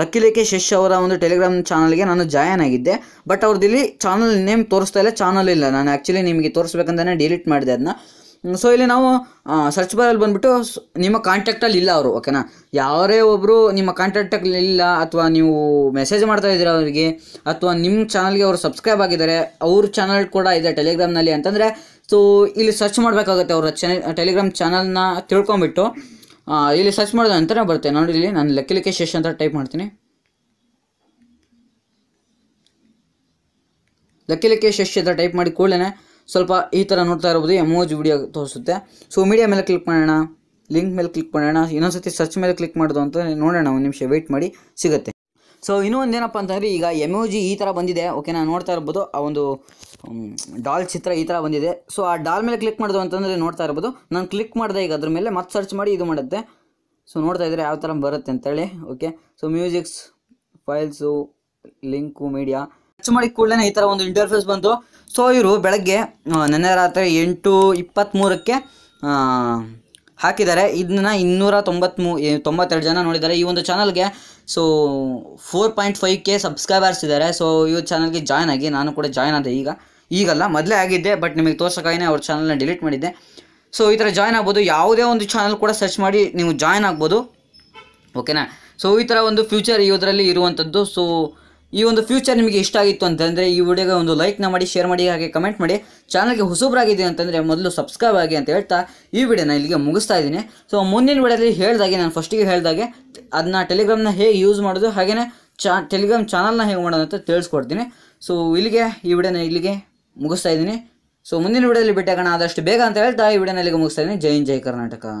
ಲಕ್ಕಿ ಲೇಖೆ ಶಶ್ ಅವರ ಒಂದು ಟೆಲಿಗ್ರಾಮ್ ಚಾನಲ್ಗೆ ನಾನು ಜಾಯನ್ ಆಗಿದ್ದೆ ಬಟ್ ಅವ್ರದ್ದು ಇಲ್ಲಿ ಚಾನಲ್ ನೇಮ್ ತೋರಿಸ್ತಾ ಇಲ್ಲ ಚಾನಲ್ ಇಲ್ಲ ನಾನು ಆ್ಯಕ್ಚುಲಿ ನಿಮಗೆ ತೋರಿಸ್ಬೇಕಂತಲೇ ಡಿಲೀಟ್ ಮಾಡಿದೆ ಅದನ್ನ ಸೊ ಇಲ್ಲಿ ನಾವು ಸರ್ಚ್ ಬಾರಲ್ಲಿ ಬಂದುಬಿಟ್ಟು ನಿಮ್ಮ ಕಾಂಟ್ಯಾಕ್ಟಲ್ಲಿ ಇಲ್ಲ ಅವರು ಓಕೆನಾ ಯಾರೇ ಒಬ್ಬರು ನಿಮ್ಮ ಕಾಂಟ್ಯಾಕ್ಟಲ್ಲಿ ಇಲ್ಲ ಅಥವಾ ನೀವು ಮೆಸೇಜ್ ಮಾಡ್ತಾ ಇದ್ದೀರಾ ಅವರಿಗೆ ಅಥವಾ ನಿಮ್ಮ ಚಾನಲ್ಗೆ ಅವರು ಸಬ್ಸ್ಕ್ರೈಬ್ ಆಗಿದ್ದಾರೆ ಅವ್ರ ಚಾನಲ್ ಕೂಡ ಇದೆ ಟೆಲಿಗ್ರಾಮ್ನಲ್ಲಿ ಅಂತಂದರೆ ಸೊ ಇಲ್ಲಿ ಸರ್ಚ್ ಮಾಡಬೇಕಾಗುತ್ತೆ ಅವರ ಚನ ಟೆಲಿಗ್ರಾಮ್ ಚಾನಲ್ನ ತಿಳ್ಕೊಂಬಿಟ್ಟು ಇಲ್ಲಿ ಸರ್ಚ್ ಮಾಡಿದ ನಂತರ ಬರುತ್ತೆ ನೋಡಿ ಇಲ್ಲಿ ನಾನು ಲಕ್ಕಿಲಿಕ್ಕೆ ಶೇಷ ಅಂತ ಟೈಪ್ ಮಾಡ್ತೀನಿ ಲಕ್ಕಿ ಶೇಷ ಅಂತ ಟೈಪ್ ಮಾಡಿ ಕೂಡಲೇ ಸ್ವಲ್ಪ ಈ ಥರ ನೋಡ್ತಾ ಇರ್ಬೋದು ಎಮೋಜಿ ವಿಡಿಯೋ ತೋರಿಸುತ್ತೆ ಸೊ ಮೀಡಿಯಾ ಮೇಲೆ ಕ್ಲಿಕ್ ಮಾಡೋಣ ಲಿಂಕ್ ಮೇಲೆ ಕ್ಲಿಕ್ ಮಾಡೋಣ ಇನ್ನೊಂದ್ಸತಿ ಸರ್ಚ್ ಮೇಲೆ ಕ್ಲಿಕ್ ಮಾಡೋದು ಅಂತ ನೋಡೋಣ ಒಂದು ನಿಮಿಷ ವೆಯ್ಟ್ ಮಾಡಿ ಸಿಗುತ್ತೆ ಸೊ ಇನ್ನೂ ಒಂದೇನಪ್ಪ ಅಂತಂದರೆ ಈಗ ಎಮೋಜಿ ಈ ಥರ ಬಂದಿದೆ ಓಕೆ ನಾನು ನೋಡ್ತಾ ಇರ್ಬೋದು ಆ ಒಂದು ಡಾಲ್ ಚಿತ್ರ ಈ ಥರ ಬಂದಿದೆ ಸೊ ಆ ಡಾಲ್ ಮೇಲೆ ಕ್ಲಿಕ್ ಮಾಡೋದು ಅಂತಂದರೆ ನೋಡ್ತಾ ಇರ್ಬೋದು ನಾನು ಕ್ಲಿಕ್ ಮಾಡಿದೆ ಈಗ ಅದ್ರ ಮೇಲೆ ಮತ್ತೆ ಸರ್ಚ್ ಮಾಡಿ ಇದು ಮಾಡುತ್ತೆ ಸೊ ನೋಡ್ತಾ ಇದ್ದರೆ ಯಾವ ಥರ ಬರುತ್ತೆ ಅಂತೇಳಿ okay so musics files link media search ಮಾಡಿ ಕೂಡಲೇ ಈ ಥರ ಒಂದು ಇಂಟರ್ಫೇಸ್ ಬಂತು ಸೊ ಇವರು ಬೆಳಗ್ಗೆ ನೆನ್ನೆ ರಾತ್ರಿ ಎಂಟು ಇಪ್ಪತ್ತ್ಮೂರಕ್ಕೆ ಹಾಕಿದ್ದಾರೆ ಇದನ್ನ ಇನ್ನೂರ ತೊಂಬತ್ಮೂ ತೊಂಬತ್ತೆರಡು ಜನ ನೋಡಿದ್ದಾರೆ ಈ ಒಂದು ಚಾನಲ್ಗೆ so four point five K subscribers ಇದ್ದಾರೆ ಸೊ ಈ ಚಾನಲ್ಗೆ ಜಾಯ್ನ್ ಆಗಿ ನಾನು ಕೂಡ ಜಾಯ್ನ್ ಆದೆ ಈಗ ಈಗಲ್ಲ ಮೊದಲೇ ಆಗಿದ್ದೆ ಬಟ್ ನಿಮಗೆ ತೋರ್ಸೋಕಾಗಿನೇ ಅವ್ರ ಚಾನಲ್ನ ಡಿಲೀಟ್ ಮಾಡಿದ್ದೆ ಸೊ ಈ ಥರ ಜಾಯ್ನ್ ಆಗ್ಬೋದು ಯಾವುದೇ ಒಂದು ಚಾನಲ್ ಕೂಡ ಸರ್ಚ್ ಮಾಡಿ ನೀವು ಜಾಯ್ನ್ ಆಗ್ಬೋದು ಓಕೆನಾ ಸೊ ಈ ಥರ ಒಂದು ಫ್ಯೂಚರ್ ಇದರಲ್ಲಿ ಇರುವಂಥದ್ದು ಸೊ ಈ ಒಂದು ಫ್ಯೂಚರ್ ನಿಮಗೆ ಇಷ್ಟ ಆಗಿತ್ತು ಅಂತಂದರೆ ಈ ವಿಡಿಯೋಗೆ ಒಂದು ಲೈಕ್ನ ಮಾಡಿ ಶೇರ್ ಮಾಡಿ ಹಾಗೆ ಕಮೆಂಟ್ ಮಾಡಿ ಚಾನಲ್ಗೆ ಹೊಸಬ್ರಾಗಿದೆ ಅಂತಂದರೆ ಮೊದಲು ಸಬ್ಸ್ಕ್ರೈಬ್ ಆಗಿ ಅಂತ ಹೇಳ್ತಾ ಈ ವಿಡಿಯೋನ ಇಲ್ಲಿಗೆ ಮುಗಿಸ್ತಾ ಇದ್ದೀನಿ ಸೊ ಮುಂದಿನ ವಿಡಿಯೋದಲ್ಲಿ ಹೇಳಿದಾಗೆ ನಾನು ಫಸ್ಟಿಗೆ ಹೇಳಿದಾಗೆ ಅದನ್ನ ಟೆಲಿಗ್ರಾಮ್ನ ಹೇಗೆ ಯೂಸ್ ಮಾಡೋದು ಹಾಗೆಯೇ ಚಾ ಟೆಲಿಗ್ರಾಮ್ ಚಾನಲ್ನ ಹೇಗೆ ಮಾಡೋದು ಅಂತ ತಿಳಿಸ್ಕೊಡ್ತೀನಿ ಸೊ ಇಲ್ಲಿಗೆ ಈ ವಿಡಿಯೋನ ಇಲ್ಲಿಗೆ ಮುಗಿಸ್ತಾ ಇದ್ದೀನಿ ಸೊ ಮುಂದಿನ ವಿಡಿಯೋದಲ್ಲಿ ಬಿಟ್ಟಾಗೋಣ ಆದಷ್ಟು ಬೇಗ ಅಂತ ಹೇಳ್ತಾ ಈ ವಿಡಿಯೋನ ಇಲ್ಲಿಗೆ ಮುಗಿಸ್ತಾ ಇದ್ದೀನಿ ಜೈನ್ ಜೈ ಕರ್ನಾಟಕ